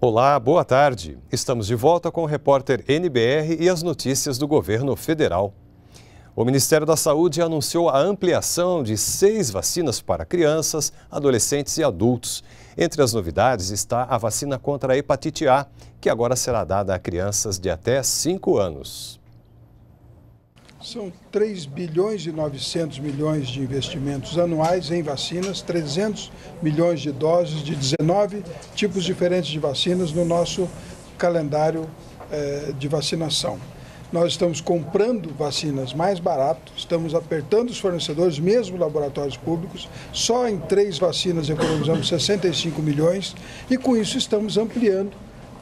Olá, boa tarde. Estamos de volta com o repórter NBR e as notícias do governo federal. O Ministério da Saúde anunciou a ampliação de seis vacinas para crianças, adolescentes e adultos. Entre as novidades está a vacina contra a hepatite A, que agora será dada a crianças de até 5 anos. São 3 bilhões e 900 milhões de investimentos anuais em vacinas, 300 milhões de doses de 19 tipos diferentes de vacinas no nosso calendário eh, de vacinação. Nós estamos comprando vacinas mais barato, estamos apertando os fornecedores, mesmo laboratórios públicos. Só em três vacinas economizamos 65 milhões e com isso estamos ampliando,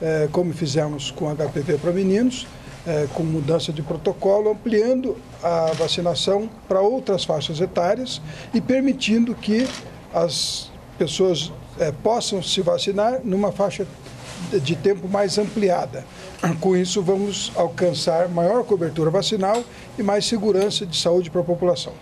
eh, como fizemos com HPV para meninos, é, com mudança de protocolo, ampliando a vacinação para outras faixas etárias e permitindo que as pessoas é, possam se vacinar numa faixa de tempo mais ampliada. Com isso, vamos alcançar maior cobertura vacinal e mais segurança de saúde para a população.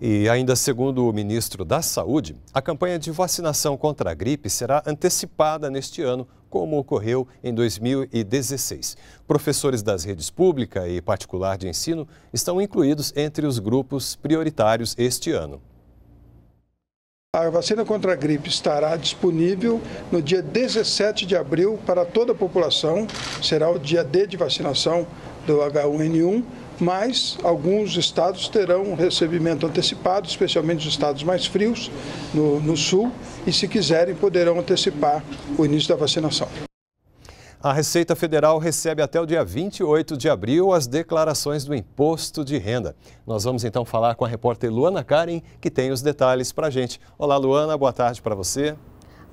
E ainda segundo o ministro da Saúde, a campanha de vacinação contra a gripe será antecipada neste ano como ocorreu em 2016. Professores das redes pública e particular de ensino estão incluídos entre os grupos prioritários este ano. A vacina contra a gripe estará disponível no dia 17 de abril para toda a população. Será o dia D de vacinação do H1N1 mas alguns estados terão recebimento antecipado, especialmente os estados mais frios no, no sul, e se quiserem poderão antecipar o início da vacinação. A Receita Federal recebe até o dia 28 de abril as declarações do imposto de renda. Nós vamos então falar com a repórter Luana Karen, que tem os detalhes para a gente. Olá, Luana, boa tarde para você.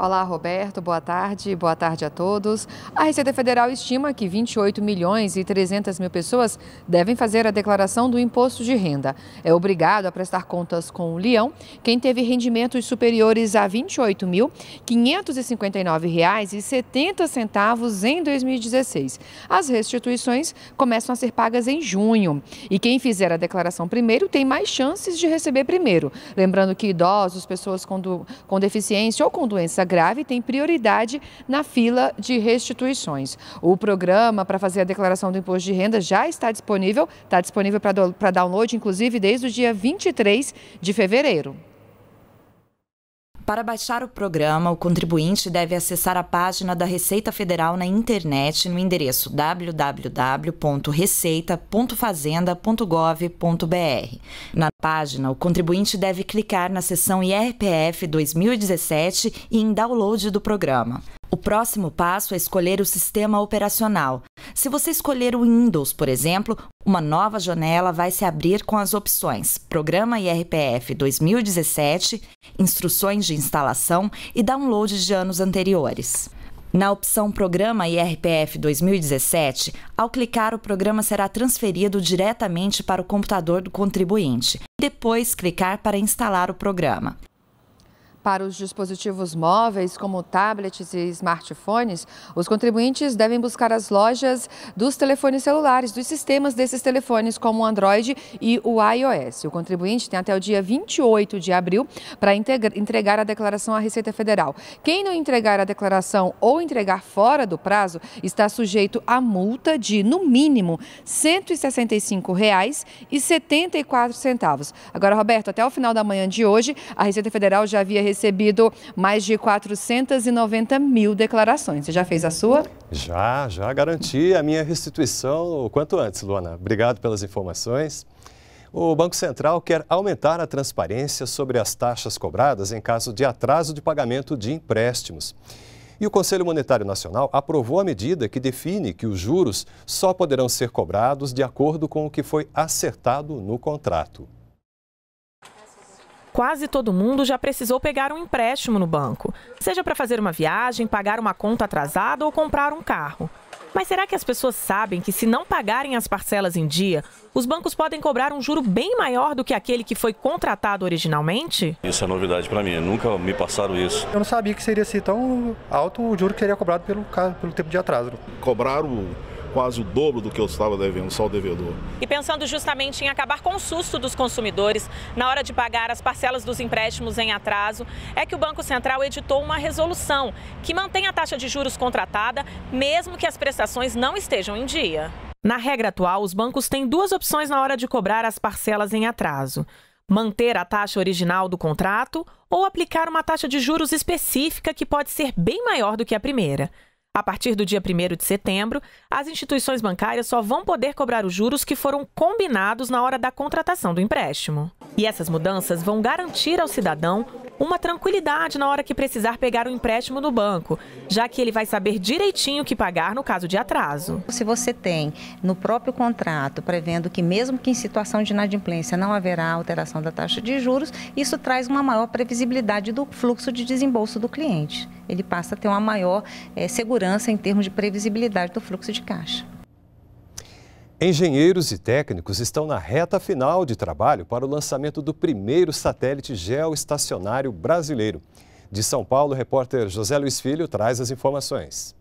Olá, Roberto. Boa tarde. Boa tarde a todos. A Receita Federal estima que 28 milhões e 300 mil pessoas devem fazer a declaração do imposto de renda. É obrigado a prestar contas com o Leão quem teve rendimentos superiores a R$ 28.559,70 em 2016. As restituições começam a ser pagas em junho. E quem fizer a declaração primeiro tem mais chances de receber primeiro. Lembrando que idosos, pessoas com, do, com deficiência ou com doença grave tem prioridade na fila de restituições. O programa para fazer a declaração do imposto de renda já está disponível, está disponível para download, inclusive, desde o dia 23 de fevereiro. Para baixar o programa, o contribuinte deve acessar a página da Receita Federal na internet no endereço www.receita.fazenda.gov.br. Na página, o contribuinte deve clicar na seção IRPF 2017 e em download do programa. O próximo passo é escolher o sistema operacional, se você escolher o Windows, por exemplo, uma nova janela vai se abrir com as opções Programa IRPF 2017, Instruções de instalação e download de anos anteriores. Na opção Programa IRPF 2017, ao clicar, o programa será transferido diretamente para o computador do contribuinte. Depois, clicar para instalar o programa para os dispositivos móveis, como tablets e smartphones, os contribuintes devem buscar as lojas dos telefones celulares, dos sistemas desses telefones, como o Android e o iOS. O contribuinte tem até o dia 28 de abril para entregar a declaração à Receita Federal. Quem não entregar a declaração ou entregar fora do prazo está sujeito a multa de, no mínimo, R$ 165,74. Agora, Roberto, até o final da manhã de hoje, a Receita Federal já havia recebido mais de 490 mil declarações. Você já fez a sua? Já, já garanti a minha restituição o quanto antes, Luana. Obrigado pelas informações. O Banco Central quer aumentar a transparência sobre as taxas cobradas em caso de atraso de pagamento de empréstimos. E o Conselho Monetário Nacional aprovou a medida que define que os juros só poderão ser cobrados de acordo com o que foi acertado no contrato quase todo mundo já precisou pegar um empréstimo no banco, seja para fazer uma viagem, pagar uma conta atrasada ou comprar um carro. Mas será que as pessoas sabem que, se não pagarem as parcelas em dia, os bancos podem cobrar um juro bem maior do que aquele que foi contratado originalmente? Isso é novidade para mim, nunca me passaram isso. Eu não sabia que seria assim tão alto o juro que seria cobrado pelo, pelo tempo de atraso. o quase o dobro do que eu estava devendo, só o devedor. E pensando justamente em acabar com o susto dos consumidores na hora de pagar as parcelas dos empréstimos em atraso, é que o Banco Central editou uma resolução que mantém a taxa de juros contratada, mesmo que as prestações não estejam em dia. Na regra atual, os bancos têm duas opções na hora de cobrar as parcelas em atraso manter a taxa original do contrato ou aplicar uma taxa de juros específica que pode ser bem maior do que a primeira. A partir do dia 1 de setembro, as instituições bancárias só vão poder cobrar os juros que foram combinados na hora da contratação do empréstimo. E essas mudanças vão garantir ao cidadão uma tranquilidade na hora que precisar pegar um empréstimo no banco, já que ele vai saber direitinho o que pagar no caso de atraso. Se você tem no próprio contrato prevendo que mesmo que em situação de inadimplência não haverá alteração da taxa de juros, isso traz uma maior previsibilidade do fluxo de desembolso do cliente. Ele passa a ter uma maior é, segurança em termos de previsibilidade do fluxo de caixa. Engenheiros e técnicos estão na reta final de trabalho para o lançamento do primeiro satélite geoestacionário brasileiro. De São Paulo, o repórter José Luiz Filho traz as informações.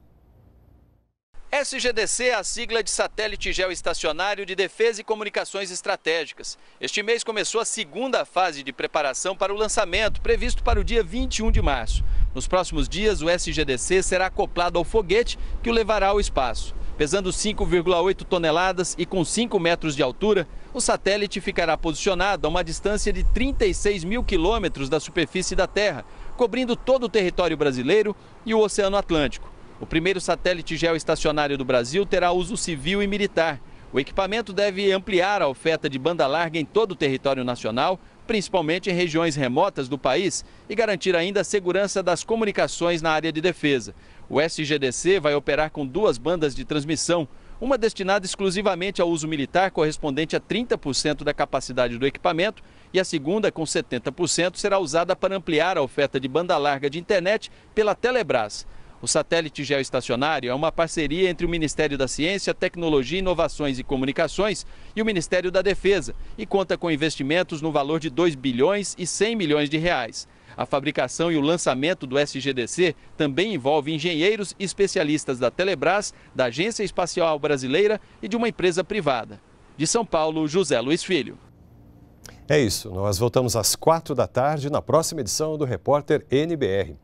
SGDC é a sigla de Satélite Geoestacionário de Defesa e Comunicações Estratégicas. Este mês começou a segunda fase de preparação para o lançamento, previsto para o dia 21 de março. Nos próximos dias, o SGDC será acoplado ao foguete que o levará ao espaço. Pesando 5,8 toneladas e com 5 metros de altura, o satélite ficará posicionado a uma distância de 36 mil quilômetros da superfície da Terra, cobrindo todo o território brasileiro e o Oceano Atlântico. O primeiro satélite geoestacionário do Brasil terá uso civil e militar. O equipamento deve ampliar a oferta de banda larga em todo o território nacional, principalmente em regiões remotas do país, e garantir ainda a segurança das comunicações na área de defesa. O SGDC vai operar com duas bandas de transmissão, uma destinada exclusivamente ao uso militar, correspondente a 30% da capacidade do equipamento, e a segunda, com 70%, será usada para ampliar a oferta de banda larga de internet pela Telebrás. O satélite geoestacionário é uma parceria entre o Ministério da Ciência, Tecnologia, Inovações e Comunicações e o Ministério da Defesa e conta com investimentos no valor de 2 bilhões e 100 milhões de reais. A fabricação e o lançamento do SGDC também envolve engenheiros e especialistas da Telebrás, da Agência Espacial Brasileira e de uma empresa privada. De São Paulo, José Luiz Filho. É isso, nós voltamos às quatro da tarde na próxima edição do Repórter NBR.